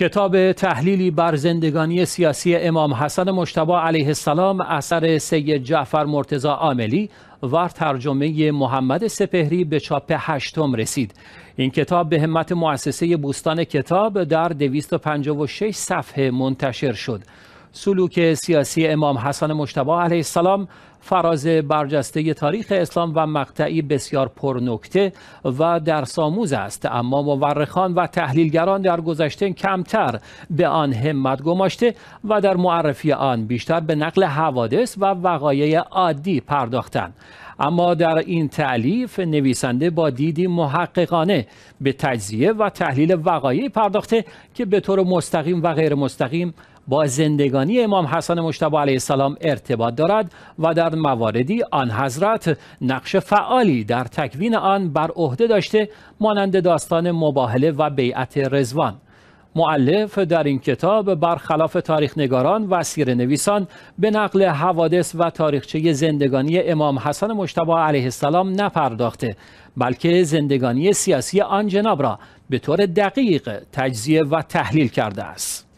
کتاب تحلیلی بر زندگانی سیاسی امام حسن مشتبه علیه السلام اثر سید جعفر مرتزا عاملی و ترجمه محمد سپهری به چاپ هشتم رسید این کتاب به همت مؤسسه بوستان کتاب در 256 صفحه منتشر شد سلوک سیاسی امام حسن مجتبی علیه السلام فراز برجسته تاریخ اسلام و مقطعی بسیار پرنکته و ساموز است اما مورخان و تحلیلگران در گذشته کمتر به آن همت گماشته و در معرفی آن بیشتر به نقل حوادث و وقایع عادی پرداختند اما در این تعلیف نویسنده با دیدی محققانه به تجزیه و تحلیل وقایع پرداخته که به طور مستقیم و غیر مستقیم با زندگانی امام حسن مشتبه علیه السلام ارتباط دارد و در مواردی آن حضرت نقش فعالی در تکوین آن بر عهده داشته مانند داستان مباهله و بیعت رزوان معلف در این کتاب برخلاف تاریخ نگاران و سیر نویسان به نقل حوادث و تاریخچه زندگانی امام حسن مشتبه علیه السلام نپرداخته بلکه زندگانی سیاسی آن جناب را به طور دقیق تجزیه و تحلیل کرده است.